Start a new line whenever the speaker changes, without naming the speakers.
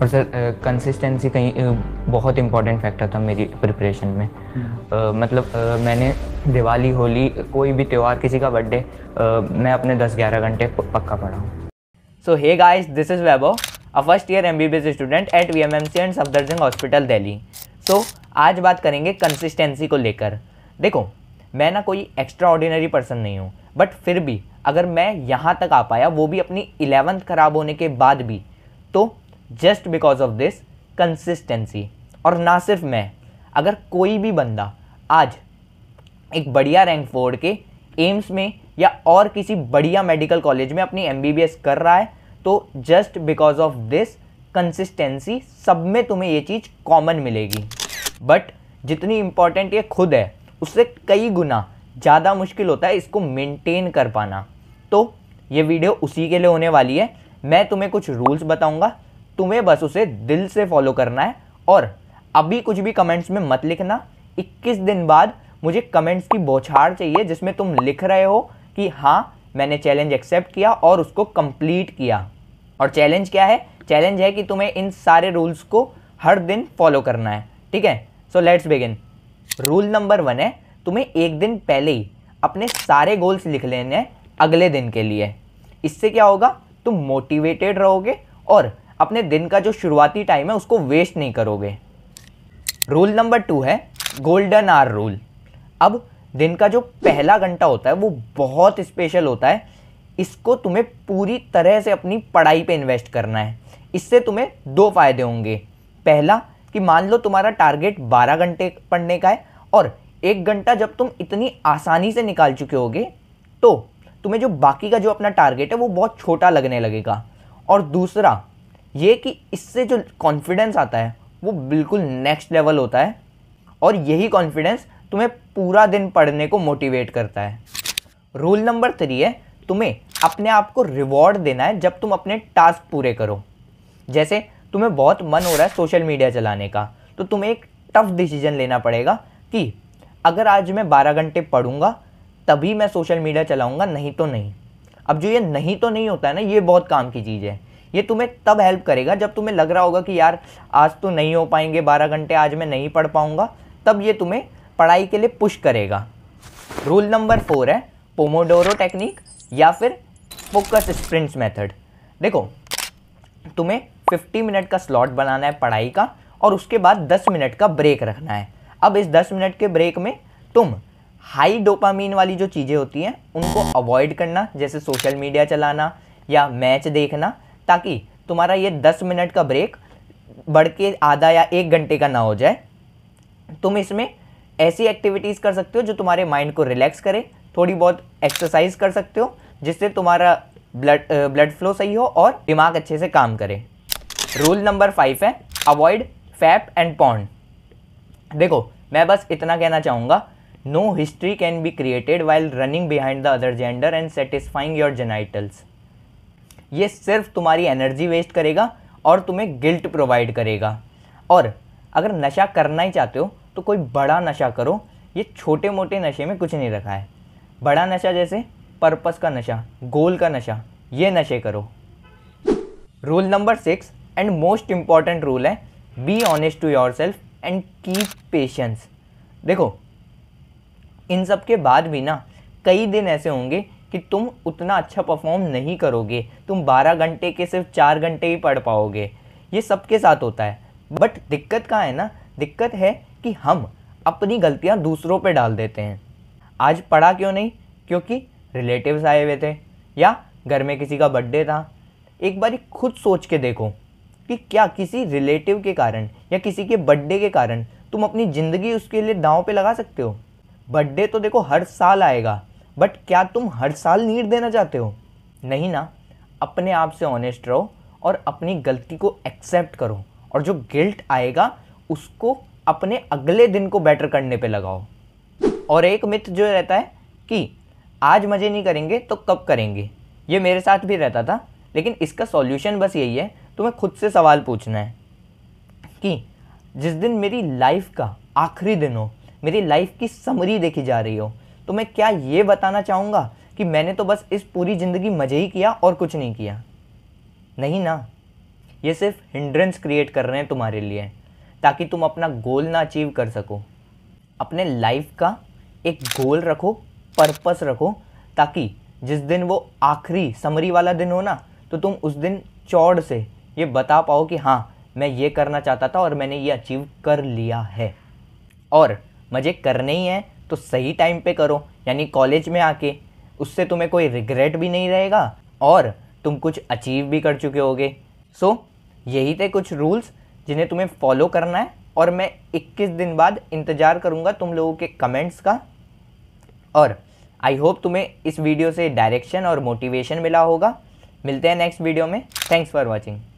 पर sir consistency कहीं बहुत इम्पोर्टेंट फैक्टर था मेरी प्रिपरेशन में आ, हम्म। मतलब आ, मैंने दिवाली होली कोई भी त्यौहार किसी का बर्थडे मैं अपने 10-11 घंटे पक्का पढ़ा हूँ so hey guys this is Vaibhav a first year M B B S student at V M M C and Safdar Singh hospital Delhi so आज बात करेंगे कंसिस्टेंसी को लेकर देखो मैं ना कोई एक्स्ट्रा ऑर्डिनरी पर्सन नहीं हूँ बट फिर भी अगर मैं यहाँ तक आ पाया वो भी अपनी इलेवंथ ख़राब होने के बाद भी तो just because of this consistency और ना सिर्फ मैं अगर कोई भी बंदा आज एक बढ़िया रैंक फोर्ड के एम्स में या और किसी बढ़िया मेडिकल कॉलेज में अपनी एम कर रहा है तो just because of this consistency सब में तुम्हें ये चीज़ कॉमन मिलेगी बट जितनी इम्पॉर्टेंट ये खुद है उससे कई गुना ज़्यादा मुश्किल होता है इसको मेंटेन कर पाना तो ये वीडियो उसी के लिए होने वाली है मैं तुम्हें कुछ रूल्स बताऊंगा तुम्हें बस उसे दिल से फॉलो करना है और अभी कुछ भी कमेंट्स में मत लिखना 21 दिन बाद मुझे कमेंट्स की बौछार चाहिए जिसमें तुम लिख रहे हो कि हाँ मैंने चैलेंज एक्सेप्ट किया और उसको कंप्लीट किया और चैलेंज क्या है चैलेंज है कि तुम्हें इन सारे रूल्स को हर दिन फॉलो करना है ठीक है so let's begin rule number one है तुम्हें एक दिन पहले ही अपने सारे गोल्स लिख लेने हैं अगले दिन के लिए इससे क्या होगा तुम मोटिवेटेड रहोगे और अपने दिन का जो शुरुआती टाइम है उसको वेस्ट नहीं करोगे रूल नंबर टू है गोल्डन आर रूल अब दिन का जो पहला घंटा होता है वो बहुत स्पेशल होता है इसको तुम्हें पूरी तरह से अपनी पढ़ाई पे इन्वेस्ट करना है इससे तुम्हें दो फायदे होंगे पहला कि मान लो तुम्हारा टारगेट 12 घंटे पढ़ने का है और एक घंटा जब तुम इतनी आसानी से निकाल चुके होगे तो तुम्हें जो बाकी का जो अपना टारगेट है वो बहुत छोटा लगने लगेगा और दूसरा ये कि इससे जो कॉन्फिडेंस आता है वो बिल्कुल नेक्स्ट लेवल होता है और यही कॉन्फिडेंस तुम्हें पूरा दिन पढ़ने को मोटिवेट करता है रूल नंबर थ्री है तुम्हें अपने आप को रिवॉर्ड देना है जब तुम अपने टास्क पूरे करो जैसे तुम्हें बहुत मन हो रहा है सोशल मीडिया चलाने का तो तुम्हें एक टफ डिसीजन लेना पड़ेगा कि अगर आज मैं बारह घंटे पढ़ूंगा तभी मैं सोशल मीडिया चलाऊंगा नहीं तो नहीं अब जो ये नहीं तो नहीं होता है ना ये बहुत काम की चीज़ है ये तुम्हें तब हेल्प करेगा जब तुम्हें लग रहा होगा कि यार आज तो नहीं हो पाएंगे बारह घंटे आज मैं नहीं पढ़ पाऊँगा तब ये तुम्हें पढ़ाई के लिए पुश करेगा रूल नंबर फोर है पोमोडोरो टेक्निक या फिर फोकस स्प्रिंट्स मेथड देखो तुम्हें 50 मिनट का स्लॉट बनाना है पढ़ाई का और उसके बाद 10 मिनट का ब्रेक रखना है अब इस 10 मिनट के ब्रेक में तुम हाई डोपामीन वाली जो चीज़ें होती हैं उनको अवॉइड करना जैसे सोशल मीडिया चलाना या मैच देखना ताकि तुम्हारा ये दस मिनट का ब्रेक बढ़ के आधा या एक घंटे का ना हो जाए तुम इसमें ऐसी एक्टिविटीज़ कर सकते हो जो तुम्हारे माइंड को रिलैक्स करे थोड़ी बहुत एक्सरसाइज कर सकते हो जिससे तुम्हारा ब्लड ब्लड फ्लो सही हो और दिमाग अच्छे से काम करे रूल नंबर फाइव है अवॉइड फैप एंड पॉन्ड देखो मैं बस इतना कहना चाहूँगा no history can be created while running behind the other gender and satisfying your genitals ये सिर्फ तुम्हारी एनर्जी वेस्ट करेगा और तुम्हें गिल्ट प्रोवाइड करेगा और अगर नशा करना ही चाहते हो तो कोई बड़ा नशा करो ये छोटे मोटे नशे में कुछ नहीं रखा है बड़ा नशा जैसे पर्पस का नशा गोल का नशा ये नशे करो rule number six and most important rule है be honest to yourself and keep patience देखो इन सब के बाद भी ना कई दिन ऐसे होंगे कि तुम उतना अच्छा परफॉर्म नहीं करोगे तुम 12 घंटे के सिर्फ चार घंटे ही पढ़ पाओगे ये सबके साथ होता है बट दिक्कत कहाँ है ना दिक्कत है कि हम अपनी गलतियाँ दूसरों पर डाल देते हैं आज पढ़ा क्यों नहीं क्योंकि रिलेटिव्स आए हुए थे या घर में किसी का बर्थडे था एक बार खुद सोच के देखो कि क्या किसी रिलेटिव के कारण या किसी के बर्थडे के कारण तुम अपनी ज़िंदगी उसके लिए दाव पे लगा सकते हो बर्थडे तो देखो हर साल आएगा बट क्या तुम हर साल नीट देना चाहते हो नहीं ना अपने आप से ऑनेस्ट रहो और अपनी गलती को एक्सेप्ट करो और जो गिल्ट आएगा उसको अपने अगले दिन को बेटर करने पे लगाओ और एक मिथ जो रहता है कि आज मज़े नहीं करेंगे तो कब करेंगे ये मेरे साथ भी रहता था लेकिन इसका सॉल्यूशन बस यही है तुम्हें खुद से सवाल पूछना है कि जिस दिन मेरी लाइफ का आखिरी दिन हो मेरी लाइफ की समरी देखी जा रही हो तो मैं क्या ये बताना चाहूँगा कि मैंने तो बस इस पूरी ज़िंदगी मज़े ही किया और कुछ नहीं किया नहीं ना ये सिर्फ हिंड्रेंस क्रिएट कर रहे हैं तुम्हारे लिए ताकि तुम अपना गोल ना अचीव कर सको अपने लाइफ का एक गोल रखो पर्पस रखो ताकि जिस दिन वो आखिरी समरी वाला दिन हो ना तो तुम उस दिन चौड़ से ये बता पाओ कि हाँ मैं ये करना चाहता था और मैंने ये अचीव कर लिया है और मज़े करने ही हैं तो सही टाइम पे करो यानी कॉलेज में आके उससे तुम्हें कोई रिग्रेट भी नहीं रहेगा और तुम कुछ अचीव भी कर चुके होगे सो यही थे कुछ रूल्स जिन्हें तुम्हें फॉलो करना है और मैं 21 दिन बाद इंतज़ार करूँगा तुम लोगों के कमेंट्स का और आई होप तुम्हें इस वीडियो से डायरेक्शन और मोटिवेशन मिला होगा मिलते हैं नेक्स्ट वीडियो में थैंक्स फॉर वॉचिंग